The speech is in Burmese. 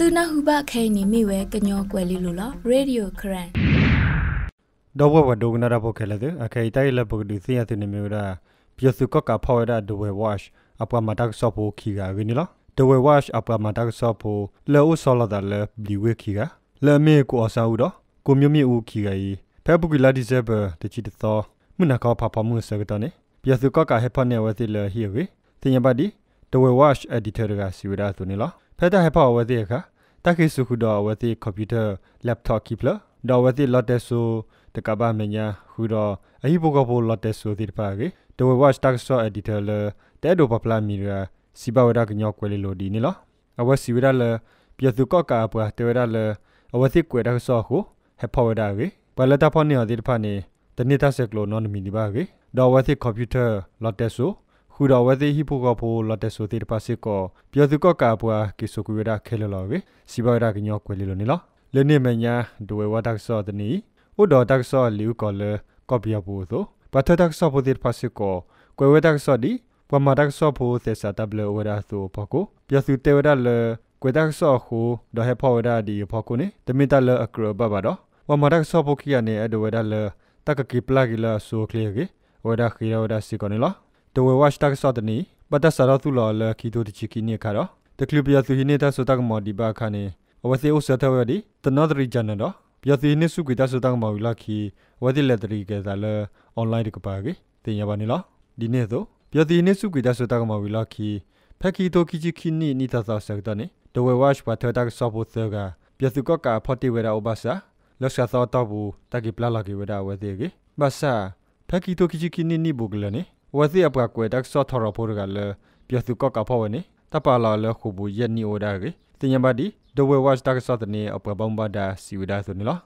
သူနာဟုဘခဲနီမိဝဲကညောကွယ်လီလိုလားရေဒီယိုခရန်တော့ဘဝဒုကနာရဖို့ခဲလေအခဲတိုင်လဘုဒိစီယသနေမြူရာပြစုကကဖော်ရဒဝဲဝက်အပမတက်ဆော့ဖို့ခီကဝင်းနီလားဒဝဲဝက်အပမတက်ဆော့ဖို့လဲဥဆော်လာတယ်လဲဘလီဝဲခီကလဲမေကိုအဆာဦးတော့ကိုမျိုးမျိုးဦးခီကီဖဲပုကီလာဒီဇဘတချီတသောမနကောဖဖမှုစကတနေပြစုကကဟေဖနေဝဲစီလဲဟီဝေသင်ရပါဒီဒဝဲဝက်အဒီတာကစီဝရာသူနီလားဖဲတာဟဲဖော်ဝတိအခါတခိစုခုဒေါ်ဝတိကွန်ပျူတာလက်ပ်တော့ကိပလာဒေါ်ဝတိလော့တက်ဆိုတကဘာမညာခုတော့အဟိဘကဘောလော့တက်ဆိုဒီတပါကေဒဝဝတ်တက်ဆော့အက်ဒီတာလာတဲဒိုပပလာမီရာစီဘဝဒကညောကွဲလေလိုဒီနီလောအဝစီဝရလပြသူကောကာပွာတေရလအဝသိကွေဒါဆောခုဟေဖောဝဒါကေပလတာဖောနေအဒီဖာနေတနိတဆက်ကလိုနော်မီဒီဘာကေဒေါ်ဝသိကွန်ပျူတာလော့တက်ဆိုဟူတော်ဝသိဟိဖို့ကဖို့လတ်တဆိုတိတပါစစ်ကောပြောသူကကာပွားကိစုကွေရာခဲလလောဝေစီဘရာကညောကွေလီလိုနီလောလေနေမညာဒဝေဝဒက်ဆောတနီဥဒောဒက်ဆောလီဥကောလကောပီယပူသောပထဒက်ဆောဖို့တိတပါစစ်ကောကွေဝဒက်ဆောဒီပမဒက်ဆောဖို့သေစာတဘလဝရာသောပကိုပြောသူတေဝရလကွေဒက်ဆောခုဒဟေဖောဝရာဒီပကိုနေတမီတလအကရဘဘတော့ဝမဒက်ဆောဖို့ကိယနေအဒဝေဒလတကကိပလာကိလာဆိုကလေကေဝဒခိရဝဒစီကောနီလောတဝဲဝက်တက်ဆော့တနီပတ်တဆရာသူလော်လခီတိုတချီကီနီခါတော့တကလူပယာသူဟိနေတာဆိုတကမော်ဒီဘာခါနေအဝစီဥစတဲ့ဝဒီတနော်ဒရီဂျန်နော်ပယာသူဟိနေစုကီတဆိုတကမော်ဝီလခီဝဒီလက်တရီကဲစားလအွန်လိုင်းတကပါကေတင်ရပါနေလားဒီနေ့ဆိုပယာသူဟိနေစုကီတဆိုတကမော်ဝီလခီဖက်ကီတိုကီချီကီနီနီတာသာဆက်တနေတဝဲဝက်ပါထတက်ဆော့ဖို့သကပယာသူကကာဖော်တီဝဲရာအဘဆာလောစကသောတော့ဘူးတကီပလာလာကီဝဲရာဝဲသေးကေဘာဆာဖက်ကီတိုကီချီကီနီနီဘုဂလနေဝစီအပကကွေတက်ဆော့ထရပိုရကလပြစုကကဖော်ဝနေတပါလာလခုဘူးယက်နီအိုဒါကေတင်ယမဒီဒဝဲဝတ်တက်ဆော့တနေအပဘမ်ဘာဒါစီဝဒါဆိုနီလား